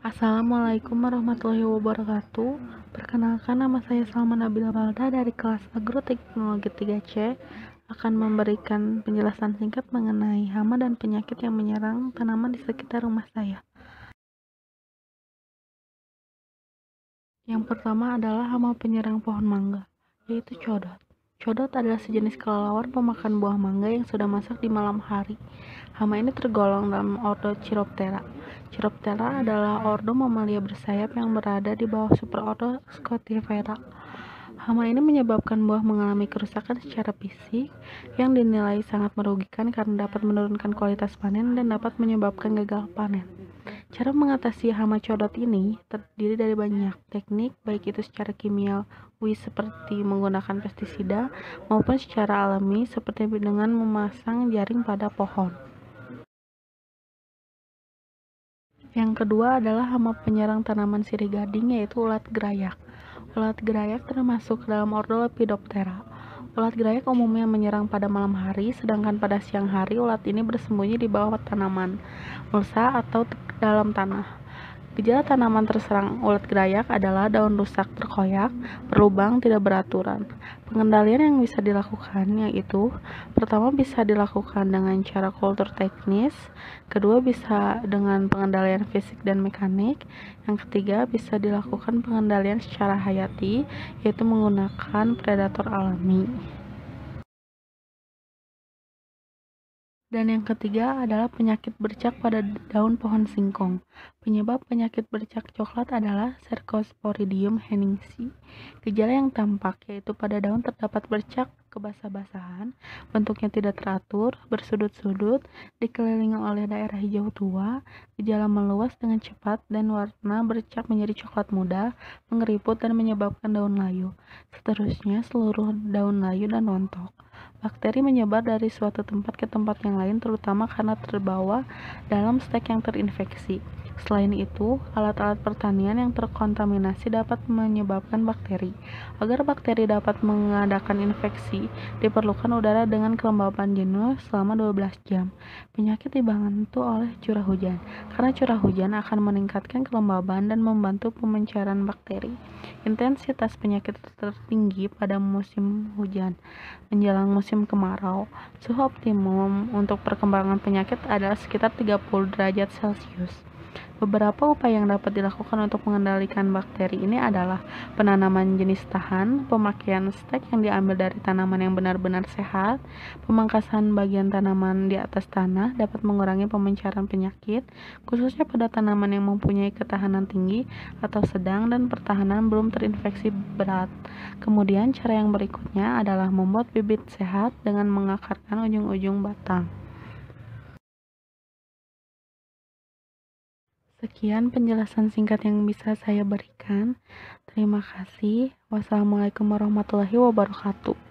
Assalamualaikum warahmatullahi wabarakatuh Perkenalkan nama saya Salman Nabil Balda dari kelas Agroteknologi 3C akan memberikan penjelasan singkat mengenai hama dan penyakit yang menyerang tanaman di sekitar rumah saya Yang pertama adalah hama penyerang pohon mangga yaitu codot Codot adalah sejenis kelelawar pemakan buah mangga yang sudah masak di malam hari. Hama ini tergolong dalam ordo Chiroptera. Chiroptera adalah ordo mamalia bersayap yang berada di bawah superordo Scotifera. Hama ini menyebabkan buah mengalami kerusakan secara fisik yang dinilai sangat merugikan karena dapat menurunkan kualitas panen dan dapat menyebabkan gagal panen. Cara mengatasi hama codot ini terdiri dari banyak teknik, baik itu secara kimiawi seperti menggunakan pestisida maupun secara alami seperti dengan memasang jaring pada pohon. Yang kedua adalah hama penyerang tanaman sirih gading yaitu ulat gerayak. Ulat gerayak termasuk dalam ordo Lepidoptera. Ulat gerayak umumnya menyerang pada malam hari, sedangkan pada siang hari ulat ini bersembunyi di bawah tanaman, mulsa, atau dalam tanah. Gejala tanaman terserang ulat gerayak adalah daun rusak berkoyak, berlubang, tidak beraturan. Pengendalian yang bisa dilakukan yaitu pertama bisa dilakukan dengan cara kultur teknis, kedua bisa dengan pengendalian fisik dan mekanik, yang ketiga bisa dilakukan pengendalian secara hayati yaitu menggunakan predator alami. Dan yang ketiga adalah penyakit bercak pada daun pohon singkong. Penyebab penyakit bercak coklat adalah Cercosporidium heningsi. Gejala yang tampak yaitu pada daun terdapat bercak kebasah-basahan, bentuknya tidak teratur, bersudut-sudut, dikelilingi oleh daerah hijau tua, gejala meluas dengan cepat dan warna bercak menjadi coklat muda, mengeriput dan menyebabkan daun layu. Seterusnya seluruh daun layu dan rontok. Bakteri menyebar dari suatu tempat ke tempat yang lain terutama karena terbawa dalam stek yang terinfeksi. Selain itu, alat-alat pertanian yang terkontaminasi dapat menyebabkan bakteri. Agar bakteri dapat mengadakan infeksi, diperlukan udara dengan kelembapan jenuh selama 12 jam. Penyakit dibantu oleh curah hujan, karena curah hujan akan meningkatkan kelembaban dan membantu pemencaran bakteri. Intensitas penyakit tertinggi pada musim hujan. Menjelang musim kemarau, suhu optimum untuk perkembangan penyakit adalah sekitar 30 derajat Celcius. Beberapa upaya yang dapat dilakukan untuk mengendalikan bakteri ini adalah penanaman jenis tahan, pemakaian stek yang diambil dari tanaman yang benar-benar sehat, pemangkasan bagian tanaman di atas tanah dapat mengurangi pemencaran penyakit, khususnya pada tanaman yang mempunyai ketahanan tinggi atau sedang dan pertahanan belum terinfeksi berat. Kemudian cara yang berikutnya adalah membuat bibit sehat dengan mengakarkan ujung-ujung batang. Sekian penjelasan singkat yang bisa saya berikan. Terima kasih. Wassalamualaikum warahmatullahi wabarakatuh.